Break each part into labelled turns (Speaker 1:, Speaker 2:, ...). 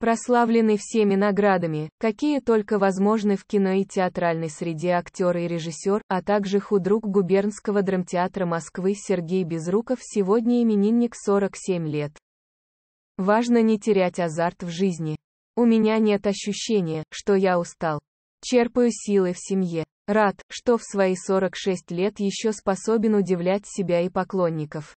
Speaker 1: Прославленный всеми наградами, какие только возможны в кино и театральной среде актер и режиссер, а также худрук губернского драмтеатра Москвы Сергей Безруков сегодня именинник 47 лет. Важно не терять азарт в жизни. У меня нет ощущения, что я устал. Черпаю силы в семье. Рад, что в свои 46 лет еще способен удивлять себя и поклонников.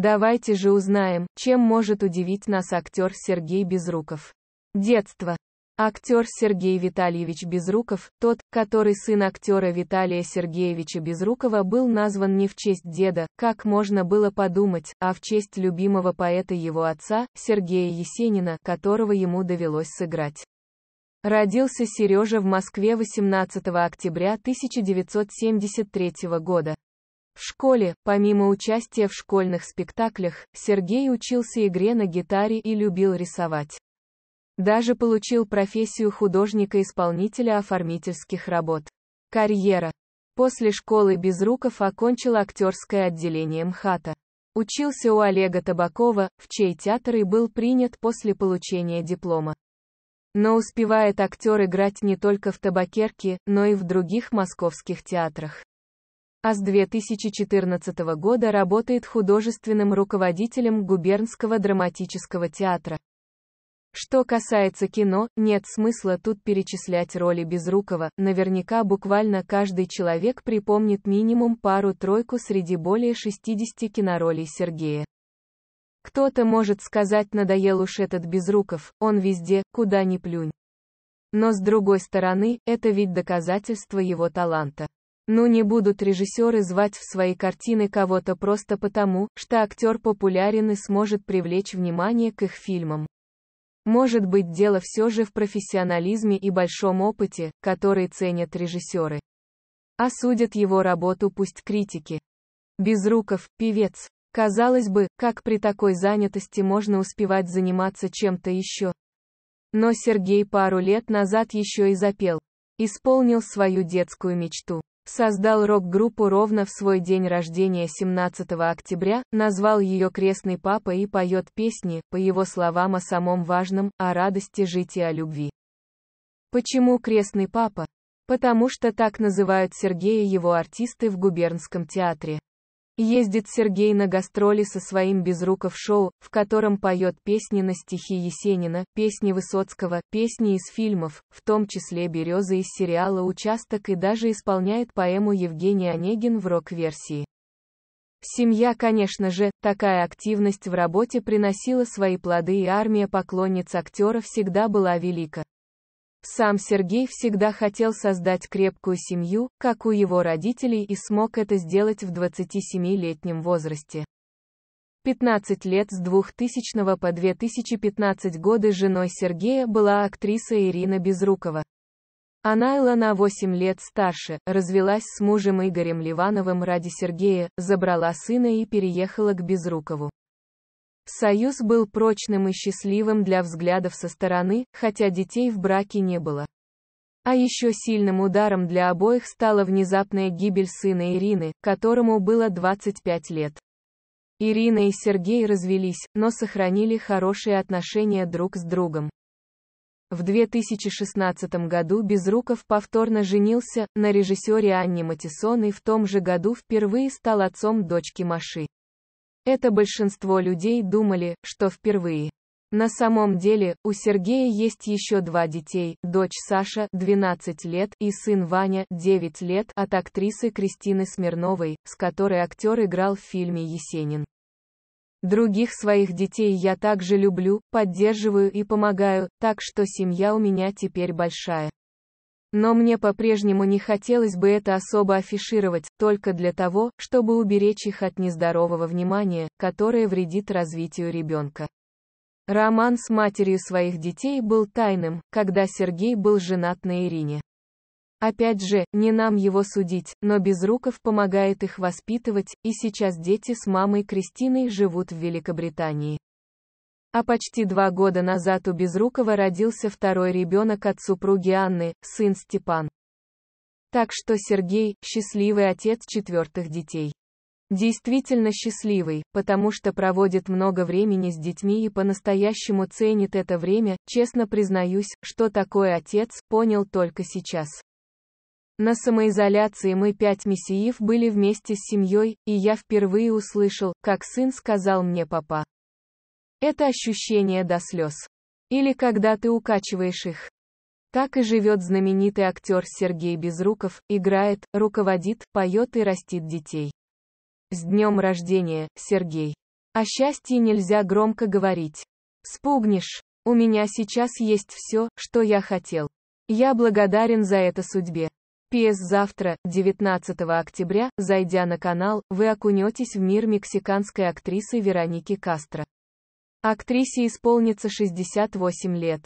Speaker 1: Давайте же узнаем, чем может удивить нас актер Сергей Безруков. Детство. Актер Сергей Витальевич Безруков, тот, который сын актера Виталия Сергеевича Безрукова был назван не в честь деда, как можно было подумать, а в честь любимого поэта его отца, Сергея Есенина, которого ему довелось сыграть. Родился Сережа в Москве 18 октября 1973 года. В школе, помимо участия в школьных спектаклях, Сергей учился игре на гитаре и любил рисовать. Даже получил профессию художника-исполнителя оформительских работ. Карьера. После школы Безруков окончил актерское отделение МХАТа. Учился у Олега Табакова, в чей театр и был принят после получения диплома. Но успевает актер играть не только в Табакерке, но и в других московских театрах а с 2014 года работает художественным руководителем губернского драматического театра. Что касается кино, нет смысла тут перечислять роли Безрукова, наверняка буквально каждый человек припомнит минимум пару-тройку среди более 60 киноролей Сергея. Кто-то может сказать надоел уж этот Безруков, он везде, куда ни плюнь. Но с другой стороны, это ведь доказательство его таланта. Ну не будут режиссеры звать в свои картины кого-то просто потому, что актер популярен и сможет привлечь внимание к их фильмам. Может быть дело все же в профессионализме и большом опыте, который ценят режиссеры. Осудят а его работу пусть критики. Безруков, певец. Казалось бы, как при такой занятости можно успевать заниматься чем-то еще? Но Сергей пару лет назад еще и запел. Исполнил свою детскую мечту создал рок-группу ровно в свой день рождения 17 октября, назвал ее «Крестный папа» и поет песни, по его словам о самом важном, о радости жить и о любви. Почему «Крестный папа»? Потому что так называют Сергея его артисты в губернском театре. Ездит Сергей на гастроли со своим Безруков шоу, в котором поет песни на стихи Есенина, песни Высоцкого, песни из фильмов, в том числе "Береза" из сериала «Участок» и даже исполняет поэму Евгений Онегин в рок-версии. Семья, конечно же, такая активность в работе приносила свои плоды и армия поклонниц актера всегда была велика. Сам Сергей всегда хотел создать крепкую семью, как у его родителей и смог это сделать в 27-летнем возрасте. 15 лет с 2000 по 2015 годы женой Сергея была актриса Ирина Безрукова. Она Элла на 8 лет старше, развелась с мужем Игорем Ливановым ради Сергея, забрала сына и переехала к Безрукову. Союз был прочным и счастливым для взглядов со стороны, хотя детей в браке не было. А еще сильным ударом для обоих стала внезапная гибель сына Ирины, которому было 25 лет. Ирина и Сергей развелись, но сохранили хорошие отношения друг с другом. В 2016 году Безруков повторно женился на режиссере Анне Матисон и в том же году впервые стал отцом дочки Маши. Это большинство людей думали, что впервые. На самом деле, у Сергея есть еще два детей, дочь Саша, 12 лет, и сын Ваня, 9 лет, от актрисы Кристины Смирновой, с которой актер играл в фильме «Есенин». Других своих детей я также люблю, поддерживаю и помогаю, так что семья у меня теперь большая. Но мне по-прежнему не хотелось бы это особо афишировать, только для того, чтобы уберечь их от нездорового внимания, которое вредит развитию ребенка. Роман с матерью своих детей был тайным, когда Сергей был женат на Ирине. Опять же, не нам его судить, но Безруков помогает их воспитывать, и сейчас дети с мамой Кристиной живут в Великобритании. А почти два года назад у Безрукова родился второй ребенок от супруги Анны, сын Степан. Так что Сергей – счастливый отец четвертых детей. Действительно счастливый, потому что проводит много времени с детьми и по-настоящему ценит это время, честно признаюсь, что такое отец, понял только сейчас. На самоизоляции мы пять мессиев были вместе с семьей, и я впервые услышал, как сын сказал мне папа. Это ощущение до слез. Или когда ты укачиваешь их. Так и живет знаменитый актер Сергей Безруков, играет, руководит, поет и растит детей. С днем рождения, Сергей. О счастье нельзя громко говорить. Спугнешь. У меня сейчас есть все, что я хотел. Я благодарен за это судьбе. П.С. Завтра, 19 октября, зайдя на канал, вы окунетесь в мир мексиканской актрисы Вероники Кастро. Актрисе исполнится 68 лет.